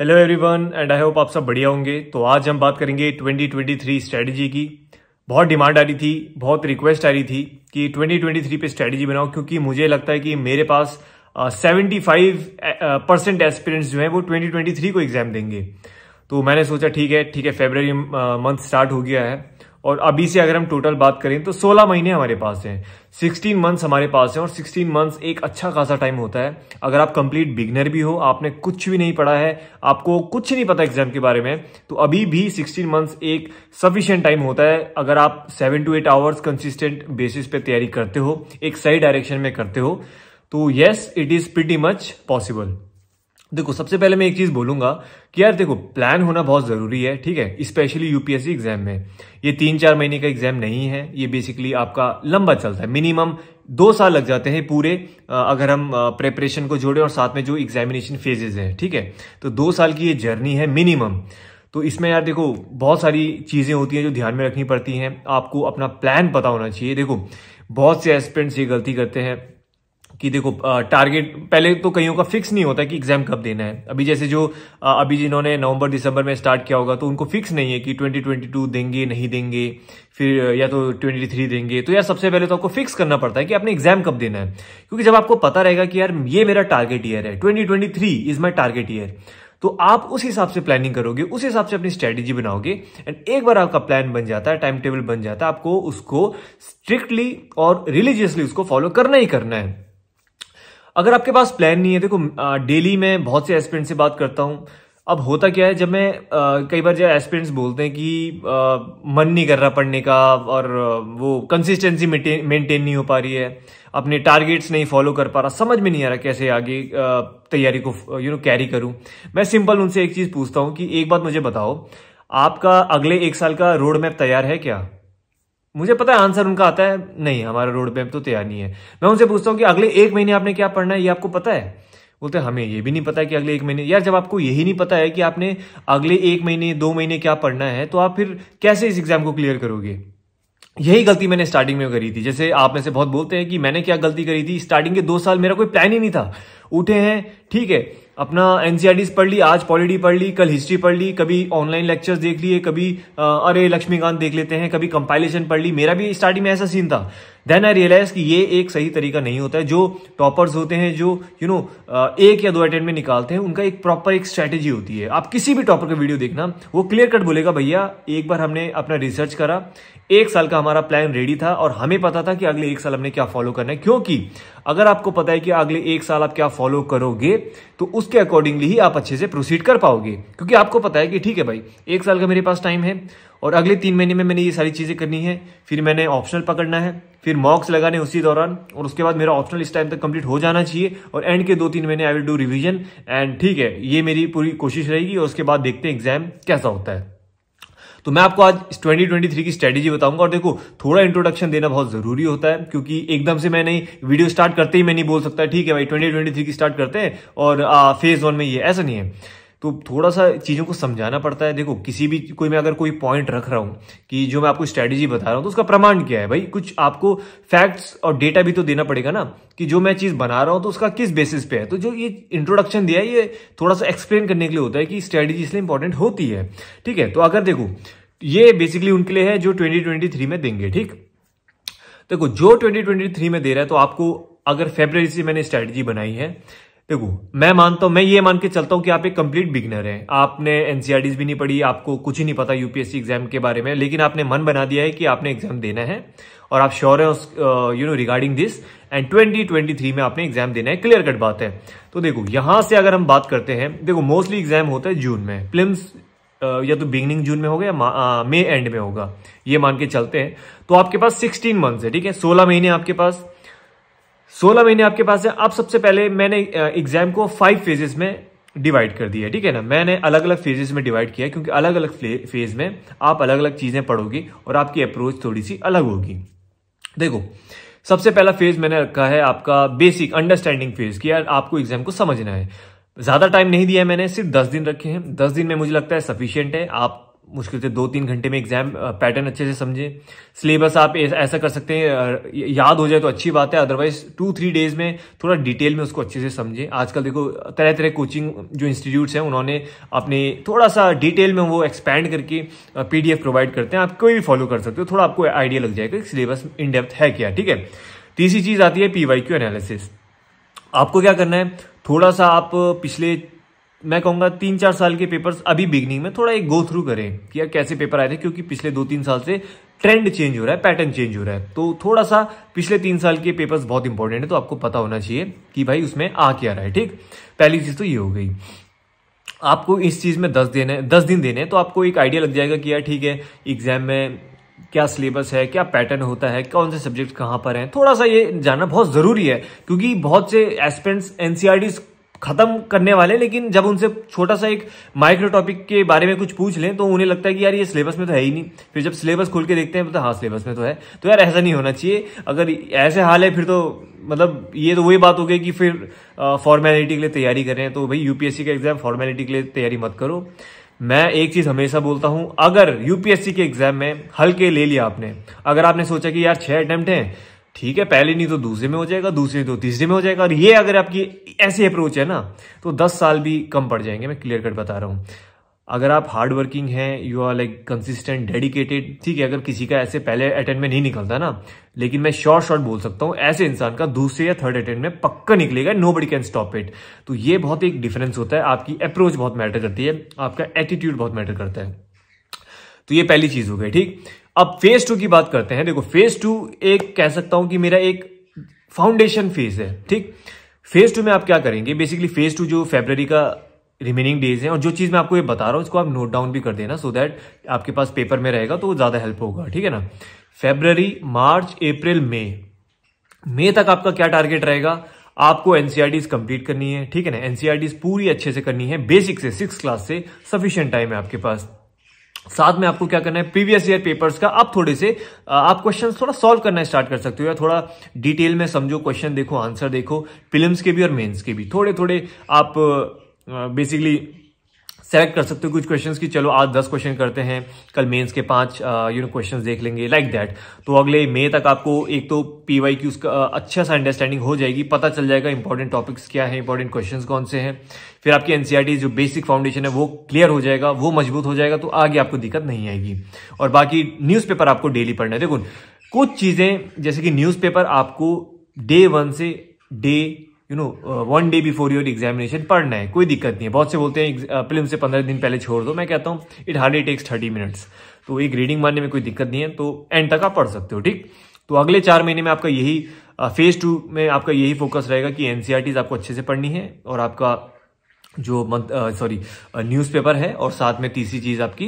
hello everyone and I hope आप सब बढ़िया होंगे तो आज हम बात करेंगे 2023 स्ट्रेटजी की बहुत डिमांड आ रही थी बहुत रिक्वेस्ट आ रही थी कि 2023 पे स्ट्रेटजी बनाओ क्योंकि मुझे लगता है कि मेरे पास सेवेंटी फाइव परसेंट एस्पिरेंट्स जो हैं वो 2023 को एग्जाम देंगे तो मैंने सोचा ठीक है ठीक है फेबर मंथ स्टार्ट हो गया है और अभी से अगर हम टोटल बात करें तो 16 महीने हमारे पास हैं 16 मंथ्स हमारे पास हैं और 16 मंथ्स एक अच्छा खासा टाइम होता है अगर आप कंप्लीट बिगनर भी हो आपने कुछ भी नहीं पढ़ा है आपको कुछ नहीं पता एग्जाम के बारे में तो अभी भी 16 मंथ्स एक सफिशियंट टाइम होता है अगर आप seven two eight hours consistent basis पे तैयारी करते हो एक सही डायरेक्शन में करते हो तो yes it is pretty much possible देखो सबसे पहले मैं एक चीज़ बोलूंगा कि यार देखो प्लान होना बहुत ज़रूरी है ठीक है स्पेशली यूपीएससी एग्जाम में ये तीन चार महीने का एग्जाम नहीं है ये बेसिकली आपका लंबा चलता है मिनिमम दो साल लग जाते हैं पूरे अगर हम प्रेपरेशन को जोड़े और साथ में जो एग्जामिनेशन फेजेज हैं ठीक है तो दो साल की ये जर्नी है मिनिमम तो इसमें यार देखो बहुत सारी चीज़ें होती हैं जो ध्यान में रखनी पड़ती हैं आपको अपना प्लान पता होना चाहिए देखो बहुत से एस्पेंट्स ये गलती करते हैं कि देखो टारगेट पहले तो कईयों का फिक्स नहीं होता कि एग्जाम कब देना है अभी जैसे जो अभी जिन्होंने नवंबर दिसंबर में स्टार्ट किया होगा तो उनको फिक्स नहीं है कि 2022 देंगे नहीं देंगे फिर या तो 23 देंगे तो यार सबसे पहले तो आपको फिक्स करना पड़ता है कि आपने एग्जाम कब देना है क्योंकि जब आपको पता रहेगा कि यार ये मेरा टारगेट ईयर है twenty is my target year तो आप उस हिसाब से प्लानिंग करोगे उस हिसाब से अपनी स्ट्रेटेजी बनाओगे एंड एक बार आपका प्लान बन जाता है टाइम टेबल बन जाता है आपको उसको स्ट्रिक्टली और रिलीजियसली उसको फॉलो करना ही करना है अगर आपके पास प्लान नहीं है देखो डेली मैं बहुत से एस्पिरेंट से बात करता हूँ अब होता क्या है जब मैं कई बार जब एस्पिरेंट्स बोलते हैं कि आ, मन नहीं कर रहा पढ़ने का और वो कंसिस्टेंसी मेंटेन नहीं हो पा रही है अपने टारगेट्स नहीं फॉलो कर पा रहा समझ में नहीं आ रहा कैसे आगे तैयारी को यू नो कैरी करूं मैं सिंपल उनसे एक चीज़ पूछता हूं कि एक बात मुझे बताओ आपका अगले एक साल का रोड मैप तैयार है क्या मुझे पता है आंसर उनका आता है नहीं हमारा रोड मैप तो तैयार नहीं है मैं उनसे पूछता हूँ कि अगले एक महीने आपने क्या पढ़ना है ये आपको पता है बोलते हमें ये भी नहीं पता है कि अगले एक महीने यार जब आपको यही नहीं पता है कि आपने अगले एक महीने दो महीने क्या पढ़ना है तो आप फिर कैसे इस एग्जाम को क्लियर करोगे यही गलती मैंने स्टार्टिंग में करी थी जैसे आप में से बहुत बोलते हैं कि मैंने क्या गलती करी थी स्टार्टिंग के दो साल मेरा कोई प्लान ही नहीं था उठे हैं ठीक है अपना एनसीआर e पढ़ ली आज पॉलिटी पढ़ ली कल हिस्ट्री पढ़ ली कभी ऑनलाइन लेक्चर्स देख लिए कभी अरे लक्ष्मीकांत देख लेते हैं कभी कंपाइलेशन पढ़ ली मेरा भी स्टार्टिंग में ऐसा सीन था देन आई रियलाइज कि ये एक सही तरीका नहीं होता है जो टॉपर्स होते हैं जो यू you नो know, एक या दो अटेंड में निकालते हैं उनका एक प्रॉपर एक स्ट्रैटेजी होती है आप किसी भी टॉपर का वीडियो देखना वो क्लियर कट बोलेगा भैया एक बार हमने अपना रिसर्च करा एक साल का हमारा प्लान रेडी था और हमें पता था कि अगले एक साल हमने क्या फॉलो करना है क्योंकि अगर आपको पता है कि अगले एक साल आप क्या फॉलो करोगे तो उसके अकॉर्डिंगली ही आप अच्छे से प्रोसीड कर पाओगे क्योंकि आपको पता है कि ठीक है भाई एक साल का मेरे पास टाइम है और अगले तीन महीने में मैंने ये सारी चीज़ें करनी है फिर मैंने ऑप्शनल पकड़ना है फिर मॉक्स लगाने उसी दौरान और उसके बाद मेरा ऑप्शनल इस टाइम तक कंप्लीट हो जाना चाहिए और एंड के दो तीन महीने I will do revision and ठीक है ये मेरी पूरी कोशिश रहेगी और उसके बाद देखते हैं एग्जाम कैसा होता है तो मैं आपको आज 2023 की स्ट्रेटेजी बताऊंगा और देखो थोड़ा इंट्रोडक्शन देना बहुत जरूरी होता है क्योंकि एकदम से मैं नहीं वीडियो स्टार्ट करते ही मैं नहीं बोल सकता ठीक है भाई 2023 की स्टार्ट करते हैं और फेज वन में ये ऐसा नहीं है तो थोड़ा सा चीज़ों को समझाना पड़ता है देखो किसी भी कोई मैं अगर कोई पॉइंट रख रहा हूँ कि जो मैं आपको स्ट्रैटेजी बता रहा हूँ तो उसका प्रमाण क्या है भाई कुछ आपको फैक्ट्स और डेटा भी तो देना पड़ेगा ना कि जो मैं चीज़ बना रहा हूँ तो उसका किस बेसिस पे है तो जो ये इंट्रोडक्शन दिया है ये थोड़ा सा एक्सप्लेन करने के लिए होता है कि स्ट्रैटेजी इसलिए इंपॉर्टेंट होती है ठीक है तो अगर देखो ये बेसिकली उनके लिए है जो ट्वेंटी में देंगे ठीक देखो जो ट्वेंटी में दे रहा है तो आपको अगर फेबर से मैंने स्ट्रैटेजी बनाई है देखो मैं मानता हूं मैं ये मान के चलता हूं कि आप एक कंप्लीट बिगनर हैं आपने एनसीआरटीज e भी नहीं पढ़ी आपको कुछ ही नहीं पता यूपीएससी एग्जाम के बारे में लेकिन आपने मन बना दिया है कि आपने एग्जाम देना है और आप श्योर हैं you know regarding this and 2023 में आपने एग्जाम देना है क्लियर कट बात है तो देखो यहां से अगर हम बात करते हैं देखो मोस्टली एग्जाम होता है जून में प्लिम्स या तो बिगनिंग जून में होगा या मे एंड में होगा ये मान के चलते हैं तो आपके पास सिक्सटीन मंथ्स है ठीक है सोलह महीने आपके पास सोलह महीने आपके पास है अब सबसे पहले मैंने एग्जाम को फाइव फेजेस में डिवाइड कर दिया है ठीक है ना मैंने अलग अलग फेजेस में डिवाइड किया है क्योंकि अलग अलग फेज में आप अलग अलग चीजें पढ़ोगी और आपकी अप्रोच थोड़ी सी अलग होगी देखो सबसे पहला फेज मैंने रखा है आपका बेसिक अंडरस्टैंडिंग फेज कि यार आपको एग्जाम को समझना है ज्यादा टाइम नहीं दिया है मैंने सिर्फ दस दिन रखे हैं दस दिन में मुझे लगता है सफिशियंट है आप मुश्किल से दो तीन घंटे में एग्जाम पैटर्न अच्छे से समझें सिलेबस आप ऐसा कर सकते हैं याद हो जाए तो अच्छी बात है अदरवाइज टू थ्री डेज में थोड़ा डिटेल में उसको अच्छे से समझें आजकल देखो तरह तरह कोचिंग जो इंस्टीट्यूट्स हैं उन्होंने अपने थोड़ा सा डिटेल में वो एक्सपैंड करके पी प्रोवाइड करते हैं आप कोई भी फॉलो कर सकते हो थोड़ा आपको आइडिया लग जाएगा कि सिलेबस इन डेप्थ है क्या ठीक है तीसरी चीज़ आती है पी वाई क्यू एनालिसिस आपको क्या करना है थोड़ा सा आप पिछले मैं कहूंगा तीन चार साल के पेपर्स अभी बिगनिंग में थोड़ा एक गो थ्रू करें कि यार कैसे पेपर आए थे क्योंकि पिछले दो तीन साल से ट्रेंड चेंज हो रहा है पैटर्न चेंज हो रहा है तो थोड़ा सा पिछले तीन साल के पेपर्स बहुत इंपॉर्टेंट है तो आपको पता होना चाहिए कि भाई उसमें आ क्या रहा है ठीक पहली चीज़ तो ये हो गई आपको इस चीज़ में दस दिन है दस दिन देने तो आपको एक आइडिया लग जाएगा कि यार ठीक है एग्जाम में क्या सिलेबस है क्या पैटर्न होता है कौन से सब्जेक्ट कहाँ पर हैं थोड़ा सा ये जानना बहुत ज़रूरी है क्योंकि बहुत से एस्पेंट्स एनसीआरटीज खत्म करने वाले लेकिन जब उनसे छोटा सा एक माइक्रो टॉपिक के बारे में कुछ पूछ लें तो उन्हें लगता है कि यार ये सिलेबस में तो है ही नहीं फिर जब सिलेबस खोल के देखते हैं तो हाँ सिलेबस में तो है तो यार ऐसा नहीं होना चाहिए अगर ऐसे हाल है फिर तो मतलब ये तो वही बात हो गई कि फिर फॉर्मेलिटी के लिए तैयारी करें तो भाई यूपीएससी का एग्जाम फॉर्मेलिटी के लिए तैयारी मत करो मैं एक चीज़ हमेशा बोलता हूं अगर यूपीएससी के एग्जाम में हल्के ले लिया आपने अगर आपने सोचा कि यार छह अटैम्प्ट हैं ठीक है पहले नहीं तो दूसरे में हो जाएगा दूसरे तो तीसरे में हो जाएगा और ये अगर आपकी ऐसी अप्रोच है ना तो दस साल भी कम पड़ जाएंगे मैं क्लियर कट बता रहा हूँ अगर आप हार्ड वर्किंग हैं you are like consistent dedicated ठीक है अगर किसी का ऐसे पहले अटेंड में नहीं निकलता ना लेकिन मैं शॉर्ट शॉर्ट बोल सकता हूँ ऐसे इंसान का दूसरे या थर्ड अटेंड में पक्का निकलेगा nobody can stop it तो ये बहुत एक डिफरेंस होता है आपकी अप्रोच बहुत मैटर करती है आपका एटीट्यूड बहुत मैटर करता है तो ये पहली चीज हो गई ठीक अब फेज टू की बात करते हैं देखो फेज टू एक कह सकता हूं कि मेरा एक फाउंडेशन फेज है ठीक फेज टू में आप क्या करेंगे बेसिकली फेज टू जो फेब्रवरी का रिमेनिंग डेज है और जो चीज़ मैं आपको ये बता रहा हूं इसको आप नोट डाउन भी कर देना सो so दैट आपके पास पेपर में रहेगा तो ज़्यादा हेल्प होगा ठीक है ना फेब्रवरी मार्च अप्रैल मई मई तक आपका क्या टारगेट रहेगा आपको एनसीआरटीज कंप्लीट e करनी है ठीक है ना एनसीआरटीज e पूरी अच्छे से करनी है बेसिक से सिक्स क्लास से सफिशियंट टाइम है आपके पास साथ में आपको क्या करना है प्रीवियस ईयर पेपर्स का आप थोड़े से आप क्वेश्चन थोड़ा सॉल्व करना स्टार्ट कर सकते हो या थोड़ा डिटेल में समझो क्वेश्चन देखो आंसर देखो फिल्म्स के भी और मेन्स के भी थोड़े थोड़े आप बेसिकली सेलेक्ट कर सकते हो कुछ क्वेश्चंस की चलो आज दस क्वेश्चन करते हैं कल मेंस के पांच यू नो क्वेश्चंस देख लेंगे लाइक like दैट तो अगले मई तक आपको एक तो पी वाई की उसका अच्छा सा अंडरस्टैंडिंग हो जाएगी पता चल जाएगा इंपॉर्टेंट टॉपिक्स क्या है इंपॉर्टेंट क्वेश्चन कौन से हैं फिर आपकी एनसीआरटी e जो बेसिक फाउंडेशन है वो क्लियर हो जाएगा वो मजबूत हो जाएगा तो आगे आपको दिक्कत नहीं आएगी और बाकी न्यूज़पेपर आपको डेली पढ़ना है देखो कुछ चीज़ें जैसे कि न्यूज़पेपर आपको डे वन से day you know one day before your examination पढ़ना है कोई दिक्कत नहीं है बहुत से बोलते हैं फिल्म uh, से पंद्रह दिन पहले छोड़ दो मैं कहता हूँ it hardly takes thirty minutes तो एक रीडिंग मारने में कोई दिक्कत नहीं है तो एंड तक आप पढ़ सकते हो ठीक तो अगले चार महीने में आपका यही फेज uh, टू में आपका यही फोकस रहेगा कि एनसीआरटीज e आपको अच्छे से पढ़नी है और आपका जो सॉरी न्यूज़पेपर uh, है और साथ में तीसरी चीज़ आपकी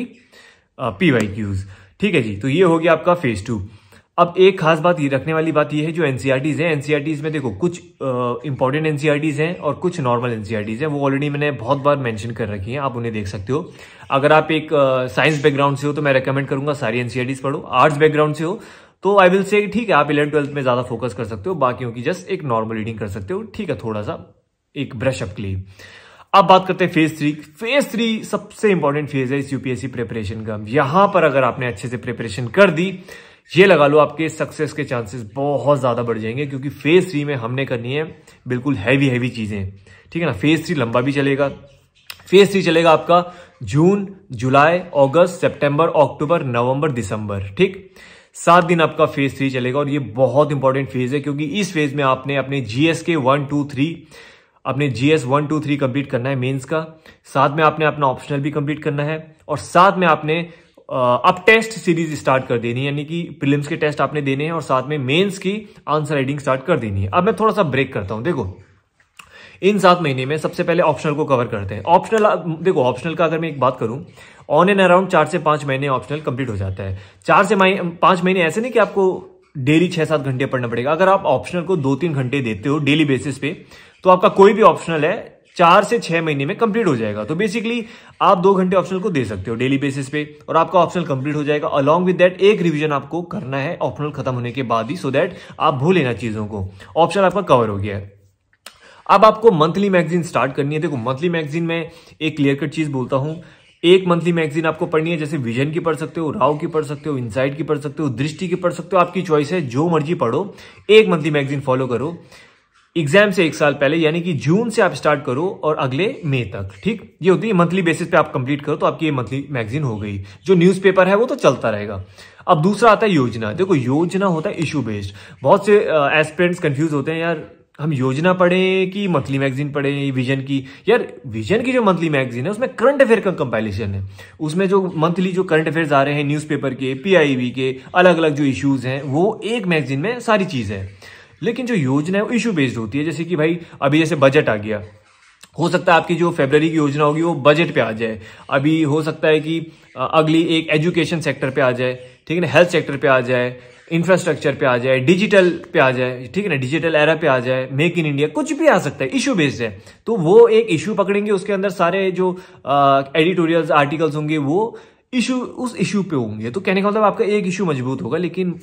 पी वाई क्यूज़ ठीक है जी तो ये हो गया आपका फेज टू अब एक खास बात ये रखने वाली बात ये है जो एनसीआरटीज e हैं एनसीआरटीज e में देखो कुछ इंपॉर्टेंट एनसीआरटीज e हैं और कुछ नॉर्मल एनसीआरटीज हैं वो ऑलरेडी मैंने बहुत बार मेंशन कर रखी हैं आप उन्हें देख सकते हो अगर आप एक साइंस uh, बैकग्राउंड से हो तो मैं रेकमेंड करूंगा सारी एनसीआरटीज पढ़ो आर्ट्स बैकग्राउंड से हो तो आई विल से ठीक है आप इलेवन ट्वेल्थ में ज्यादा फोकस कर सकते हो बाकी की जस्ट एक नॉर्मल रीडिंग कर सकते हो ठीक है थोड़ा सा एक ब्रशअप के लिए अब बात करते हैं फेज थ्री फेज थ्री सबसे इंपॉर्टेंट फेज है इस यूपीएससी प्रिपरेशन का यहां पर अगर आपने अच्छे से प्रिपरेशन कर दी ये लगा लो आपके सक्सेस के चांसेस बहुत ज़्यादा बढ़ जाएंगे क्योंकि फेज थ्री में हमने करनी है बिल्कुल हैवी हैवी चीज़ें ठीक है ना फेज थ्री लंबा भी चलेगा फेज थ्री चलेगा आपका जून जुलाई अगस्त सितंबर अक्टूबर नवंबर दिसंबर ठीक सात दिन आपका फेज थ्री चलेगा और ये बहुत इंपॉर्टेंट फेज है क्योंकि इस फेज में आपने अपने जीएस के वन टू थ्री अपने GS one two three complete करना है मेंस का साथ में आपने अपना ऑप्शनल भी कंप्लीट करना है और साथ में आपने अब टेस्ट सीरीज स्टार्ट कर देनी है यानी कि प्रीलिम्स के टेस्ट आपने देने हैं और साथ में मेंस की आंसर राइटिंग स्टार्ट कर देनी है अब मैं थोड़ा सा ब्रेक करता हूं देखो इन सात महीने में सबसे पहले ऑप्शनल को कवर करते हैं ऑप्शनल देखो ऑप्शनल का अगर मैं एक बात करूं ऑन एंड अराउंड चार से पांच महीने ऑप्शनल कंप्लीट हो जाता है चार से पांच महीने ऐसे नहीं कि आपको डेली छह सात घंटे पढ़ना पड़ेगा अगर आप ऑप्शनल को दो तीन घंटे देते हो डेली बेसिस पे तो आपका कोई भी ऑप्शनल है चार से छह महीने में कंप्लीट हो जाएगा तो बेसिकली आप दो घंटे ऑप्शनल को दे सकते हो डेली बेसिस पे और आपका ऑप्शनल कंप्लीट हो जाएगा अलॉन्ग विद दैट एक रिवीजन आपको करना है ऑप्शनल खत्म होने के बाद ही सो so दैट आप भूल लेना चीजों को ऑप्शन आपका कवर हो गया है अब आपको मंथली मैगजीन स्टार्ट करनी है देखो मंथली मैगजीन में एक क्लियर कट चीज बोलता हूं एक मंथली मैगजीन आपको पढ़नी है जैसे विजन की पढ़ सकते हो राव की पढ़ सकते हो इनसाइट की पढ़ सकते हो दृष्टि की पढ़ सकते हो आपकी चॉइस है जो मर्जी पढ़ो एक मंथली मैगजीन फॉलो करो एग्जाम से एक साल पहले यानी कि जून से आप स्टार्ट करो और अगले मई तक ठीक ये होती है मंथली बेसिस पे आप कंप्लीट करो तो आपकी ये मंथली मैगजीन हो गई जो न्यूज़पेपर है वो तो चलता रहेगा अब दूसरा आता है योजना देखो योजना होता है इशू बेस्ड बहुत से एस्पिरेंट्स कंफ्यूज होते हैं यार हम योजना पढ़ें कि मंथली मैगजीन पढ़ें विजन की यार विजन की जो मंथली मैगजीन है उसमें करंट अफेयर का कंपाइलेशन है उसमें जो मंथली जो करंट अफेयर्स आ रहे हैं न्यूज़पेपर के पीआईबी e के अलग अलग जो इश्यूज हैं वो एक मैगजीन में सारी चीज़ है लेकिन जो योजना है वो इशू बेस्ड होती है जैसे कि भाई अभी जैसे बजट आ गया हो सकता है आपकी जो फेबररी की योजना होगी वो बजट पे आ जाए अभी हो सकता है कि अगली एक एजुकेशन सेक्टर पे आ जाए ठीक है ना हेल्थ सेक्टर पे आ जाए इंफ्रास्ट्रक्चर पे आ जाए डिजिटल पे आ जाए ठीक है ना डिजिटल एरा पे आ जाए मेक इन इंडिया कुछ भी आ सकता है इशू बेस्ड है तो वो एक इशू पकड़ेंगे उसके अंदर सारे जो एडिटोरियल्स आर्टिकल्स होंगे वो इशू उस इशू पे होंगे तो कहने का मतलब आपका एक इशू मजबूत होगा लेकिन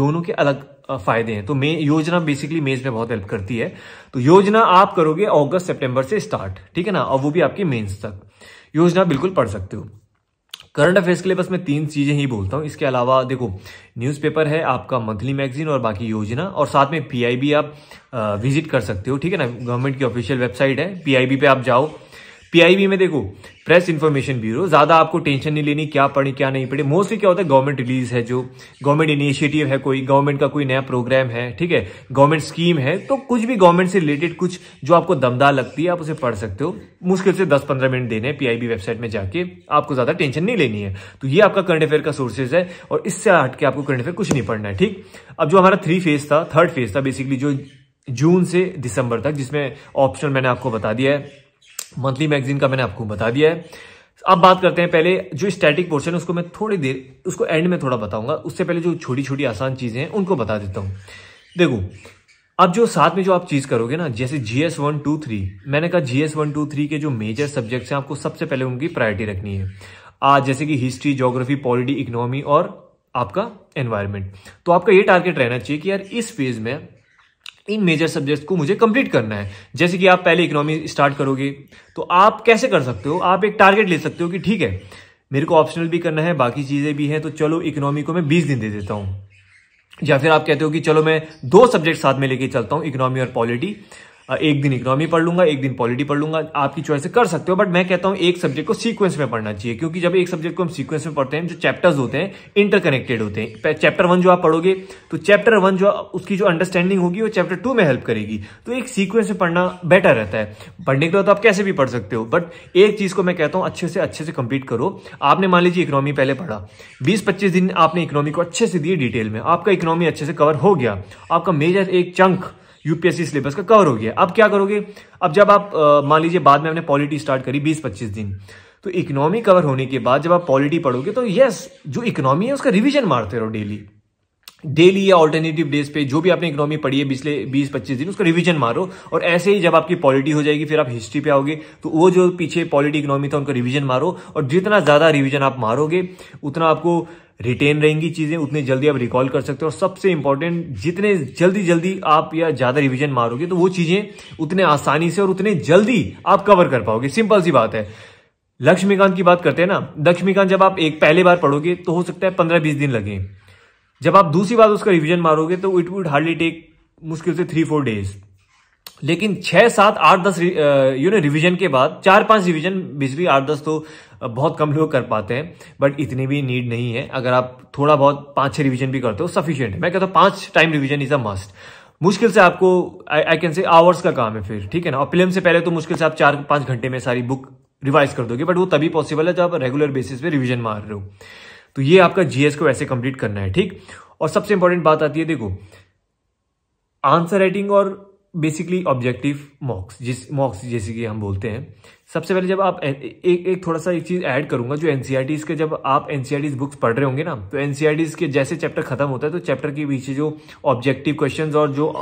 दोनों के अलग फायदे हैं तो मे योजना बेसिकली मेंस में बहुत हेल्प करती है तो योजना आप करोगे अगस्त सितंबर से स्टार्ट ठीक है ना और वो भी आपके मेंस तक योजना बिल्कुल पढ़ सकते हो करंट अफेयर्स के लिए बस मैं तीन चीजें ही बोलता हूँ इसके अलावा देखो न्यूज़पेपर है आपका मंथली मैगजीन और बाकी योजना और साथ में पीआईबी आप विजिट कर सकते हो ठीक है ना गवर्नमेंट की ऑफिशियल वेबसाइट है पीआईबी पे आप जाओ पीआईबी में देखो प्रेस इन्फॉर्मेशन ब्यूरो ज्यादा आपको टेंशन नहीं लेनी क्या पढ़े क्या नहीं पड़े मोस्टली क्या होता है गवर्नमेंट रिलीज है जो गवर्नमेंट इनिशिएटिव है कोई गवर्नमेंट का कोई नया प्रोग्राम है ठीक है गवर्नमेंट स्कीम है तो कुछ भी गवर्नमेंट से रिलेटेड कुछ जो आपको दमदार लगती है आप उसे पढ़ सकते हो मुश्किल से दस पंद्रह मिनट देने पीआईबी वेबसाइट में जाके आपको ज्यादा टेंशन नहीं लेनी है तो ये आपका करंट अफेयर का सोर्सेज है और इससे हट के आपको करंट अफेयर कुछ नहीं पढ़ना है ठीक अब जो हमारा थ्री फेज था थर्ड फेज था बेसिकली जो जून से दिसंबर तक जिसमें ऑप्शन मैंने आपको बता दिया है मंथली मैगजीन का मैंने आपको बता दिया है अब बात करते हैं पहले जो स्टैटिक पोर्शन है उसको मैं थोड़ी देर उसको एंड में थोड़ा बताऊंगा उससे पहले जो छोटी छोटी आसान चीज़ें हैं उनको बता देता हूं देखो अब जो साथ में जो आप चीज़ करोगे ना जैसे जीएस वन टू थ्री मैंने कहा जीएस वन टू थ्री के जो मेजर सब्जेक्ट्स हैं आपको सबसे पहले उनकी प्रायोरिटी रखनी है आज जैसे कि हिस्ट्री जोग्राफी पॉलिटी इकोनॉमी और आपका एनवायरमेंट तो आपका ये टारगेट रहना चाहिए कि यार इस फेज में इन मेजर सब्जेक्ट्स को मुझे कंप्लीट करना है जैसे कि आप पहले इकोनॉमी स्टार्ट करोगे तो आप कैसे कर सकते हो आप एक टारगेट ले सकते हो कि ठीक है मेरे को ऑप्शनल भी करना है बाकी चीज़ें भी हैं तो चलो इकोनॉमी को मैं बीस दिन दे देता हूँ या फिर आप कहते हो कि चलो मैं दो सब्जेक्ट साथ में लेके चलता हूँ इकोनॉमी और पॉलिटी एक दिन इकोनॉमी पढ़ लूंगा एक दिन पॉलिटी पढ़ लूंगा आपकी चॉइस कर सकते हो बट मैं कहता हूँ एक सब्जेक्ट को सीक्वेंस में पढ़ना चाहिए क्योंकि जब एक सब्जेक्ट को हम सीक्वेंस में पढ़ते हैं जो चैप्टर्स होते हैं इंटरकनेक्टेड होते हैं चैप्टर वन जो आप पढ़ोगे तो चैप्टर वन जो उसकी जो अंडरस्टैंडिंग होगी वो चैप्टर टू में हेल्प करेगी तो एक सीक्वेंस में पढ़ना बेटर रहता है पढ़ने के लिए तो आप कैसे भी पढ़ सकते हो बट एक चीज को मैं कहता हूं अच्छे से अच्छे से कंप्लीट करो आपने मान लीजिए इकोनॉमी पहले पढ़ा बीस पच्चीस दिन आपने इकोनॉमी को अच्छे से दिए डिटेल में आपका इकोनॉमी अच्छे से कवर हो गया आपका मेजर एक चंक यूपीएससी सिलेबस का कवर हो गया अब क्या करोगे अब जब आप मान लीजिए बाद में हमने पॉलिटी स्टार्ट करी बीस पच्चीस दिन तो इकोनॉमी कवर होने के बाद जब आप पॉलिटी पढ़ोगे तो यस जो इकोनॉमी है उसका रिविजन मारते रहो डेली डेली या ऑल्टरनेटिव डेज पे जो भी आपने इकोनॉमी पढ़ी है पिछले 20-25 दिन उसका रिवीजन मारो और ऐसे ही जब आपकी पॉलिटी हो जाएगी फिर आप हिस्ट्री पे आओगे तो वो जो पीछे पॉलिटी इकोनॉमी था उनका रिवीजन मारो और जितना ज़्यादा रिवीजन आप मारोगे उतना आपको रिटेन रहेंगी चीज़ें उतनी जल्दी आप रिकॉल कर सकते हो और सबसे इंपॉर्टेंट जितने जल्दी जल्दी आप या ज़्यादा रिविजन मारोगे तो वो चीज़ें उतने आसानी से और उतने जल्दी आप कवर कर पाओगे सिंपल सी बात है लक्ष्मीकांत की बात करते हैं ना लक्ष्मीकांत जब आप एक पहले बार पढ़ोगे तो हो सकता है पंद्रह बीस दिन लगे जब आप दूसरी बार उसका रिविजन मारोगे तो इट वुड हार्डली टेक मुश्किल से थ्री फोर डेज लेकिन छह सात आठ दस यू नो रिवीजन के बाद चार पांच रिवीजन बिजली आठ दस तो बहुत कम लोग कर पाते हैं बट इतनी भी नीड नहीं है अगर आप थोड़ा बहुत पांच छह रिवीजन भी करते हो सफिशियंट है मैं कहता हूँ पांच time revision is a must मुश्किल से आपको आई कैन से आवर्स का काम है फिर ठीक है ना और फिल्म से पहले तो मुश्किल से आप चार पांच घंटे में सारी बुक रिवाइज कर दोगे बट वो तभी पॉसिबल है जब आप रेगुलर बेसिस पे रिविजन मार रहे हो तो ये आपका जीएस को ऐसे कंप्लीट करना है ठीक और सबसे इंपॉर्टेंट बात आती है देखो आंसर राइटिंग और बेसिकली ऑब्जेक्टिव मॉक्स जिस मॉक्स जैसे कि हम बोलते हैं सबसे पहले जब आप एक एक थोड़ा सा एक चीज़ ऐड करूंगा जो एनसीआरटीज़ e के जब आप एनसीआरटीज़ बुक्स e पढ़ रहे होंगे ना तो एनसीआरटीज़ e के जैसे चैप्टर खत्म होता है तो चैप्टर के पीछे जो ऑब्जेक्टिव क्वेश्चन और जो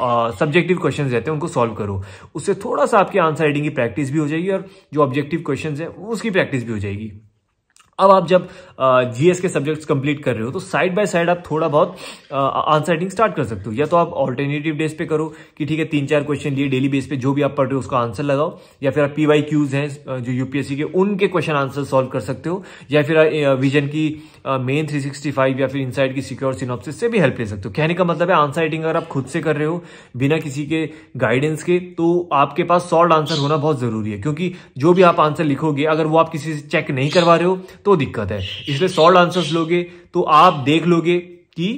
सब्जेक्टिव क्वेश्चन रहते हैं उनको सॉल्व करो उससे थोड़ा सा आपकी आंसर राइटिंग की प्रैक्टिस भी हो जाएगी और जो ऑब्जेक्टिव क्वेश्चन है उसकी प्रैक्टिस भी हो जाएगी अब आप जब जीएस के सब्जेक्ट्स कंप्लीट कर रहे हो तो साइड बाय साइड आप थोड़ा बहुत आंसर राइटिंग स्टार्ट कर सकते हो या तो आप ऑल्टरनेटिव डेज पे करो कि ठीक है तीन चार क्वेश्चन लिए डेली बेस पे जो भी आप पढ़ रहे हो उसका आंसर लगाओ या फिर आप पी वाई क्यूज हैं जो यूपीएससी के उनके क्वेश्चन आंसर सॉल्व कर सकते हो या फिर विजन की मेन थ्री सिक्सटी फाइव या फिर इनसाइड की सिक्योर सिनॉप्सिस से भी हेल्प ले सकते हो कहने का मतलब है आंसर राइटिंग अगर आप खुद से कर रहे हो बिना किसी के गाइडेंस के तो आपके पास सॉल्व आंसर होना बहुत जरूरी है क्योंकि जो भी आप आंसर लिखोगे अगर वो आप किसी से चेक नहीं करवा रहे हो तो तो दिक्कत है इसलिए सॉल्ट आंसर्स लोगे तो आप देख लोगे कि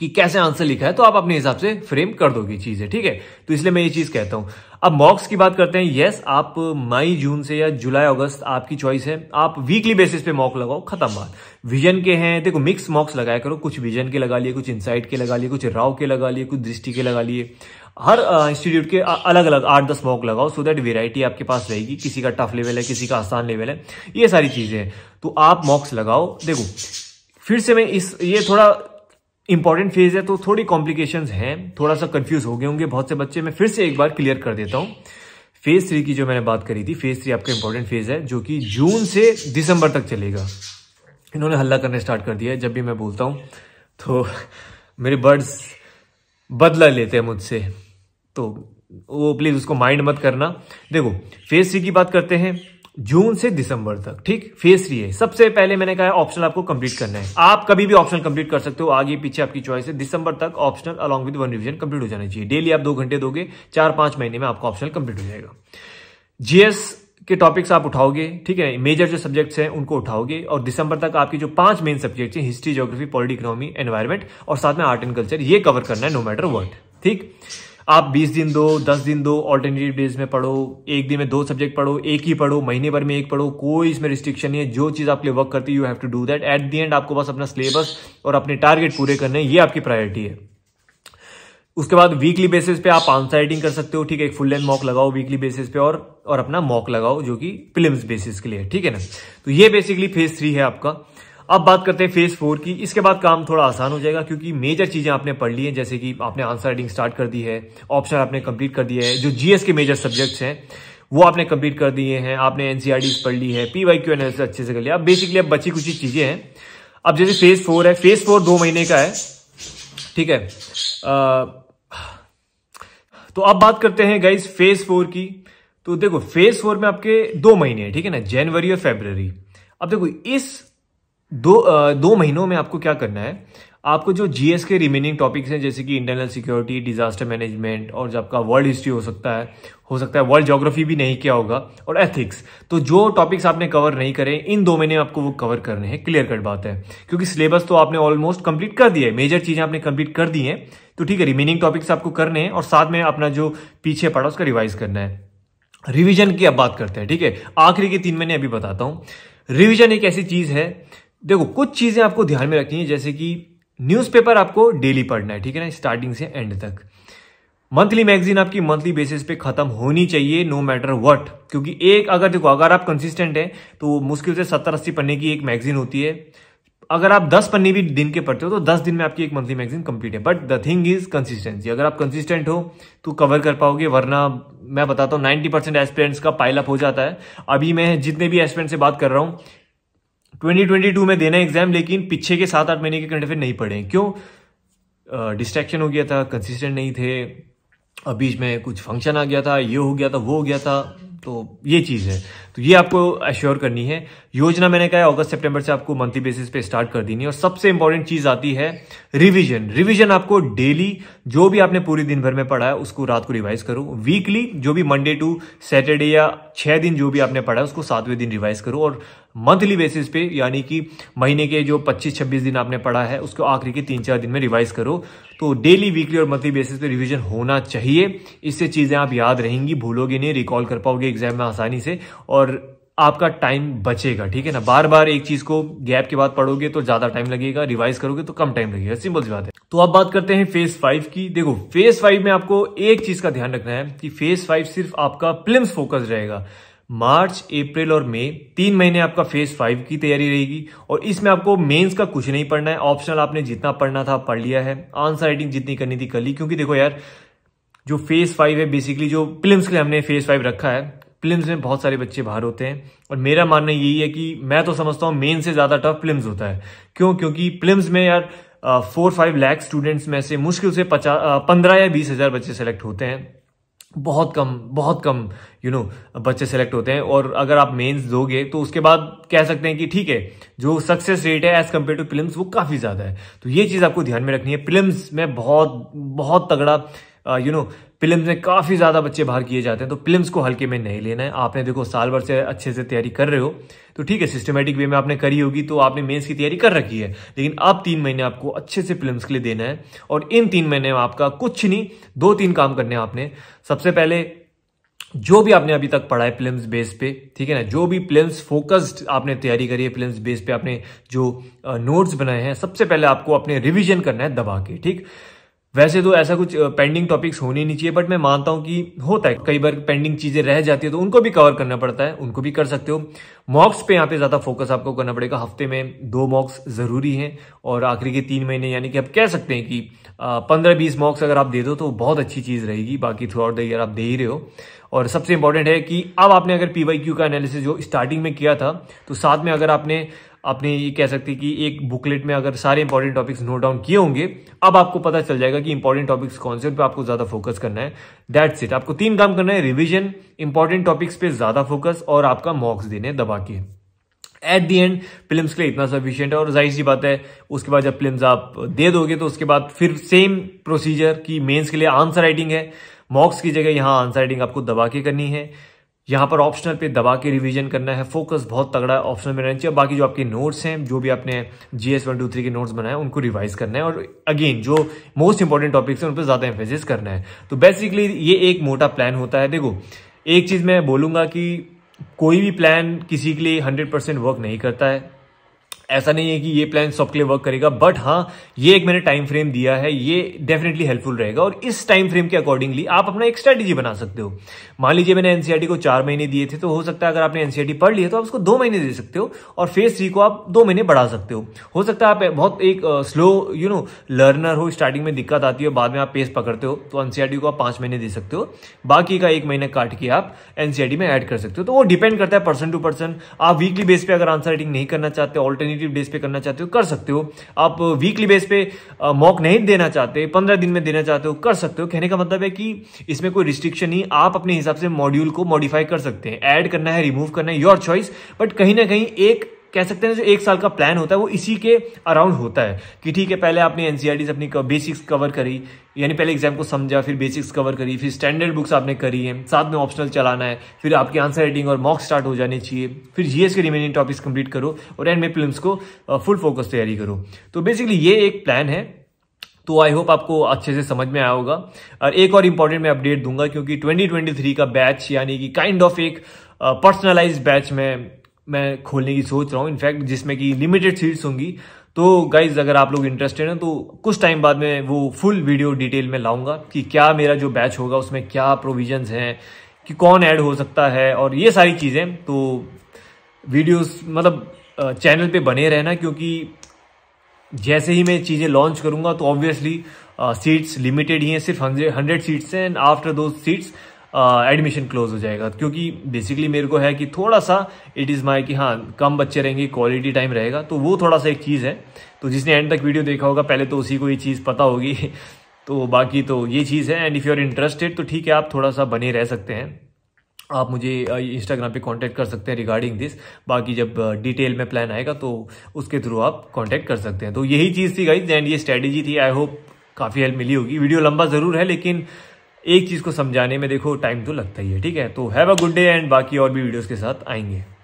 कि कैसे आंसर लिखा है तो आप अपने हिसाब से फ्रेम कर दोगे चीजें ठीक है तो इसलिए मैं ये चीज कहता हूं अब मॉक्स की बात करते हैं यस आप मई जून से या जुलाई अगस्त आपकी चॉइस है आप वीकली बेसिस पे मॉक लगाओ खत्म बात विजन के हैं देखो मिक्स मॉक्स लगाया करो कुछ विजन के लगा लिए कुछ इनसाइट के लगा लिए कुछ राव के लगा लिए कुछ दृष्टि के लगा लिए हर इंस्टीट्यूट के अलग अलग आठ दस मॉक लगाओ सो दैट वेराइटी आपके पास रहेगी किसी का टफ लेवल है किसी का आसान लेवल है ये सारी चीज़ें हैं तो आप मॉक्स लगाओ देखो फिर से मैं इस ये थोड़ा इंपॉर्टेंट फेज है तो थोड़ी कॉम्प्लिकेशन हैं थोड़ा सा कंफ्यूज हो गए होंगे बहुत से बच्चे मैं फिर से एक बार क्लियर कर देता हूँ फेज थ्री की जो मैंने बात करी थी फेज थ्री आपका इंपॉर्टेंट फेज है जो कि जून से दिसंबर तक चलेगा इन्होंने हल्ला करने स्टार्ट कर दिया है जब भी मैं बोलता हूँ तो मेरे बर्ड्स बदला लेते हैं मुझसे तो वो प्लीज़ उसको माइंड मत करना देखो फेज थ्री की बात करते हैं जून से दिसंबर तक ठीक फेज थ्री है सबसे पहले मैंने कहा ऑप्शनल आपको कंप्लीट करना है आप कभी भी ऑप्शनल कंप्लीट कर सकते हो आगे पीछे आपकी चॉइस है दिसंबर तक optional along with one revision complete हो जाना चाहिए डेली आप दो घंटे दोगे चार पांच महीने में आपका ऑप्शनल कंप्लीट हो जाएगा जीएस के टॉपिक्स आप उठाओगे ठीक है मेजर जो सब्जेक्ट्स हैं उनको उठाओगे और दिसंबर तक आपके जो पांच मेन सब्जेक्ट्स हैं history geography polity economy environment और साथ में आर्ट एंड कल्चर ये कवर करना है नो मैटर वर्ड ठीक आप 20 दिन दो 10 दिन दो ऑल्टरनेटिव डेज में पढ़ो एक दिन में दो सब्जेक्ट पढ़ो एक ही पढ़ो महीने भर में एक पढ़ो कोई इसमें रिस्ट्रिक्शन नहीं है जो चीज़ आपके लिए वर्क करती है you have to do that at the end आपको बस अपना सिलेबस और अपने टारगेट पूरे करने ये आपकी प्रायोरिटी है उसके बाद वीकली बेसिस पे आप आंसर राइटिंग कर सकते हो ठीक है एक फुल लेंथ मॉक लगाओ वीकली बेसिस पे और और अपना मॉक लगाओ जो कि फिल्म बेसिस के लिए ठीक है ना तो ये बेसिकली फेज थ्री है आपका अब बात करते हैं फेज फोर की इसके बाद काम थोड़ा आसान हो जाएगा क्योंकि मेजर चीजें आपने पढ़ ली हैं जैसे कि आपने आंसर राइटिंग स्टार्ट कर दी है ऑप्शन आपने कंप्लीट कर दिया है जो जीएस के मेजर सब्जेक्ट्स हैं वो आपने कंप्लीट कर दिए हैं आपने एनसीआरटी e पढ़ ली है पी वाई क्यू एनालिसिस अच्छे से कर लिया अब बेसिकली अब बची कुछ चीजें हैं अब जैसे फेज फोर है फेज फोर दो महीने का है ठीक है आ, तो अब बात करते हैं गाइज फेज फोर की तो देखो फेज फोर में आपके दो महीने हैं ठीक है ना जनवरी और फेबररी अब देखो इस दो दो महीनों में आपको क्या करना है आपको जो जीएस के रिमेनिंग टॉपिक्स हैं जैसे कि इंटरनल सिक्योरिटी डिजास्टर मैनेजमेंट और जो आपका वर्ल्ड हिस्ट्री हो सकता है हो सकता है वर्ल्ड ज्योग्राफी भी नहीं किया होगा और एथिक्स तो जो टॉपिक्स आपने कवर नहीं करे इन दो महीने आपको वो कवर करने हैं क्लियर कट बात है क्योंकि सिलेबस तो आपने ऑलमोस्ट कंप्लीट कर दिया है मेजर चीजें आपने कंप्लीट कर दी हैं तो ठीक है रिमेनिंग टॉपिक्स आपको करने हैं और साथ में अपना जो पीछे पड़ा उसका रिवाइज करना है रिविजन की अब बात करते हैं ठीक है आखिरी के तीन महीने अभी बताता हूँ रिविजन एक ऐसी चीज है देखो कुछ चीज़ें आपको ध्यान में रखनी है जैसे कि न्यूज़पेपर आपको डेली पढ़ना है ठीक है ना स्टार्टिंग से एंड तक मंथली मैगजीन आपकी मंथली बेसिस पे खत्म होनी चाहिए नो मैटर व्हाट क्योंकि एक अगर देखो अगर आप कंसिस्टेंट हैं तो मुश्किल से सत्तर अस्सी पन्ने की एक मैगजीन होती है अगर आप दस पन्ने भी दिन के पढ़ते हो तो दस दिन में आपकी एक मंथली मैगजीन कंप्लीट है but the thing is consistency अगर आप कंसिस्टेंट हो तो कवर कर पाओगे वरना मैं बताता हूँ नाइन्टी परसेंट एस्पिरेंट्स का पाइलअप हो जाता है अभी मैं जितने भी एस्पिरेंट से बात कर रहा हूँ 2022 में देना एग्जाम लेकिन पीछे के सात आठ महीने के करंट अफेयर नहीं पढ़े क्यों डिस्ट्रैक्शन हो गया था कंसिस्टेंट नहीं थे बीच में कुछ फंक्शन आ गया था ये हो गया था वो हो गया था तो ये चीज़ है तो ये आपको एश्योर करनी है योजना मैंने कहा अगस्त सितंबर से आपको मंथली बेसिस पे स्टार्ट कर देनी है और सबसे इंपॉर्टेंट चीज आती है रिवीजन रिवीजन आपको डेली जो भी आपने पूरे दिन भर में पढ़ा है उसको रात को रिवाइज करो वीकली जो भी मंडे टू सैटरडे या छह दिन जो भी आपने पढ़ा है उसको सातवें दिन रिवाइज करो और मंथली बेसिस पे यानी कि महीने के जो 25-26 दिन आपने पढ़ा है उसको आखिरी के तीन चार दिन में रिवाइज करो तो डेली वीकली और मंथली बेसिस पे रिवीजन होना चाहिए इससे चीज़ें आप याद रहेंगी भूलोगे नहीं रिकॉल कर पाओगे एग्जाम में आसानी से और और आपका टाइम बचेगा ठीक है ना बार बार एक चीज को गैप के बाद पढ़ोगे तो ज्यादा टाइम लगेगा रिवाइज करोगे तो कम टाइम लगेगा सिंपल सी बात है तो अब बात करते हैं फेज फाइव की देखो फेज फाइव में आपको एक चीज का ध्यान रखना है कि फेज फाइव सिर्फ आपका प्लिम्स फोकस रहेगा मार्च अप्रैल और मई तीन महीने आपका फेज फाइव की तैयारी रहेगी और इसमें आपको मेंस का कुछ नहीं पढ़ना है ऑप्शनल आपने जितना पढ़ना था पढ़ लिया है आंसर राइटिंग जितनी करनी थी कर ली क्योंकि देखो यार जो फेज फाइव है बेसिकली जो प्लिम्स के लिए हमने फेज फाइव रखा है प्लिम्स में बहुत सारे बच्चे बाहर होते हैं और मेरा मानना यही है कि मैं तो समझता हूँ मेन से ज़्यादा टफ प्लिम्स होता है क्यों क्योंकि प्लिम्स में यार फोर फाइव लैख स्टूडेंट्स में से मुश्किल से पचास पंद्रह या बीस हज़ार बच्चे सेलेक्ट होते हैं बहुत कम बहुत कम यू you नो know, बच्चे सेलेक्ट होते हैं और अगर आप मेंस दोगे तो उसके बाद कह सकते हैं कि ठीक है जो सक्सेस रेट है एज कम्पेयर टू प्रिलिम्स वो काफ़ी ज़्यादा है तो ये चीज़ आपको ध्यान में रखनी है फिल्म में बहुत बहुत तगड़ा यू नो फिल्म में काफ़ी ज़्यादा बच्चे बाहर किए जाते हैं तो फिल्म्स को हल्के में नहीं लेना है आपने देखो साल भर से अच्छे से तैयारी कर रहे हो तो ठीक है सिस्टमेटिक वे में आपने करी होगी तो आपने मेंस की तैयारी कर रखी है लेकिन अब तीन महीने आपको अच्छे से फिल्म्स के लिए देना है और इन तीन महीने में आपका कुछ नहीं दो तीन काम करने हैं आपने सबसे पहले जो भी आपने अभी तक पढ़ा है फिल्म्स बेस पे ठीक है ना जो भी फिल्म्स फोकस्ड आपने तैयारी करी है फिल्म्स बेस पे आपने जो नोट्स बनाए हैं सबसे पहले आपको अपने रिवीजन करना है दबा के ठीक वैसे तो ऐसा कुछ पेंडिंग टॉपिक्स होने नहीं चाहिए बट मैं मानता हूँ कि होता है कई बार पेंडिंग चीजें रह जाती है तो उनको भी कवर करना पड़ता है उनको भी कर सकते हो मॉक्स पे यहाँ पे ज्यादा फोकस आपको करना पड़ेगा हफ्ते में दो मॉक्स जरूरी हैं और आखिरी के तीन महीने यानी कि आप कह सकते हैं कि पंद्रह बीस मॉक्स अगर आप दे दो तो बहुत अच्छी चीज रहेगी बाकी थ्रू आउट द ईयर आप दे ही रहे हो और सबसे इंपॉर्टेंट है कि अब आपने अगर पीवाई का एनालिसिस जो स्टार्टिंग में किया था तो साथ में अगर आपने आपने ये कह सकते हैं कि एक बुकलेट में अगर सारे इंपॉर्टेंट टॉपिक्स नोट डाउन किए होंगे अब आपको पता चल जाएगा कि इंपॉर्टेंट टॉपिक्स कौन से उन पर आपको ज्यादा फोकस करना है दैट्स इट आपको तीन काम करना है रिविजन इंपॉर्टेंट टॉपिक्स पे ज्यादा फोकस और आपका मॉक्स देने दबा के एट दी एंड फिल्म के लिए इतना सफिशियंट है और जाहिर सी बात है उसके बाद जब फिल्म आप दे दोगे तो उसके बाद फिर सेम प्रोसीजर की मेन्स के लिए आंसर राइटिंग है मॉक्स की जगह यहाँ आंसर राइटिंग आपको दबा के करनी है यहाँ पर ऑप्शनल पे दबा के रिवीजन करना है फोकस बहुत तगड़ा ऑप्शनल में रहना चाहिए बाकी जो आपके नोट्स हैं जो भी आपने G S one two three के नोट्स बनाए उनको रिवाइज करना है और अगेन जो मोस्ट इंपॉर्टेंट टॉपिक्स हैं उन पर ज़्यादा एम्फेसिस करना है तो बेसिकली ये एक मोटा प्लान होता है देखो एक चीज़ मैं बोलूंगा कि कोई भी प्लान किसी के लिए हंड्रेड परसेंट वर्क नहीं करता है ऐसा नहीं है कि ये प्लान सबके लिए वर्क करेगा बट हाँ ये एक मैंने टाइम फ्रेम दिया है ये डेफिनेटली हेल्पफुल रहेगा और इस टाइम फ्रेम के अकॉर्डिंगली आप अपना एक स्ट्रैटेजी बना सकते हो मान लीजिए मैंने एनसीआरटी को चार महीने दिए थे तो हो सकता है अगर आपने एनसीआरटी पढ़ लिया तो आप उसको दो महीने दे सकते हो और फेज थ्री को आप दो महीने बढ़ा सकते हो हो सकता है आप बहुत एक स्लो यू नो लर्नर हो स्टार्टिंग में दिक्कत आती हो बाद में आप पेस पकड़ते हो तो एनसीआरटी को आप पांच महीने दे सकते हो बाकी का एक महीना काट के आप एनसीआरटी में एड कर सकते हो तो वो डिपेंड करता है पर्सन टू पर्सन आप वीकली बेस पर अगर आंसर राइटिंग नहीं करना चाहते ऑल्टरनेट अल्टरनेटिव डेज पे करना चाहते हो कर सकते हो आप वीकली बेस पे मॉक नहीं देना चाहते पंद्रह दिन में देना चाहते हो कर सकते हो कहने का मतलब है कि इसमें कोई रिस्ट्रिक्शन नहीं आप अपने हिसाब से मॉड्यूल को मॉडिफाई कर सकते हैं ऐड करना है रिमूव करना है योर चॉइस बट कहीं ना कहीं एक कह सकते हैं जो एक साल का प्लान होता है वो इसी के अराउंड होता है कि ठीक है पहले आपने e से अपनी बेसिक्स कवर करी यानी पहले एग्जाम को समझा फिर बेसिक्स कवर करी फिर स्टैंडर्ड बुक्स आपने करी है साथ में ऑप्शनल चलाना है फिर आपकी आंसर राइटिंग और मॉक स्टार्ट हो जाने चाहिए फिर जीएस के रिमेनिंग टॉपिक्स कंप्लीट करो और एंड में फिल्म को फुल फोकस तैयारी करो तो बेसिकली ये एक प्लान है तो आई होप आपको अच्छे से समझ में आया होगा और एक और इम्पॉर्टेंट मैं अपडेट दूंगा क्योंकि 2023 का बैच यानी कि काइंड ऑफ एक पर्सनलाइज बैच में मैं खोलने की सोच रहा हूँ इनफैक्ट जिसमें कि लिमिटेड सीट्स होंगी तो गाइज अगर आप लोग इंटरेस्टेड हैं तो कुछ टाइम बाद में वो फुल वीडियो डिटेल में लाऊंगा कि क्या मेरा जो बैच होगा उसमें क्या प्रोविजंस हैं कि कौन ऐड हो सकता है और ये सारी चीज़ें तो वीडियोस मतलब चैनल पे बने रहना क्योंकि जैसे ही मैं चीज़ें लॉन्च करूँगा तो ऑब्वियसली सीट्स लिमिटेड ही हैं सिर्फ हंड्रेड सीट्स हैं and after those seats admission close हो जाएगा क्योंकि बेसिकली मेरे को है कि थोड़ा सा इट इज़ माई कि हाँ कम बच्चे रहेंगे क्वालिटी टाइम रहेगा तो वो थोड़ा सा एक चीज़ है तो जिसने एंड तक वीडियो देखा होगा पहले तो उसी को ये चीज़ पता होगी तो बाकी तो ये चीज़ है and if you are interested तो ठीक है आप थोड़ा सा बने रह सकते हैं आप मुझे इंस्टाग्राम पे कांटेक्ट कर सकते हैं रिगार्डिंग दिस बाकी जब डिटेल में प्लान आएगा तो उसके थ्रू आप कांटेक्ट कर सकते हैं तो यही चीज़ थी गाइज एंड ये स्ट्रेटेजी थी आई होप काफ़ी हेल्प मिली होगी वीडियो लंबा ज़रूर है लेकिन एक चीज़ को समझाने में देखो टाइम तो लगता ही है ठीक है तो have a good day and बाकी और भी वीडियोज़ के साथ आएंगे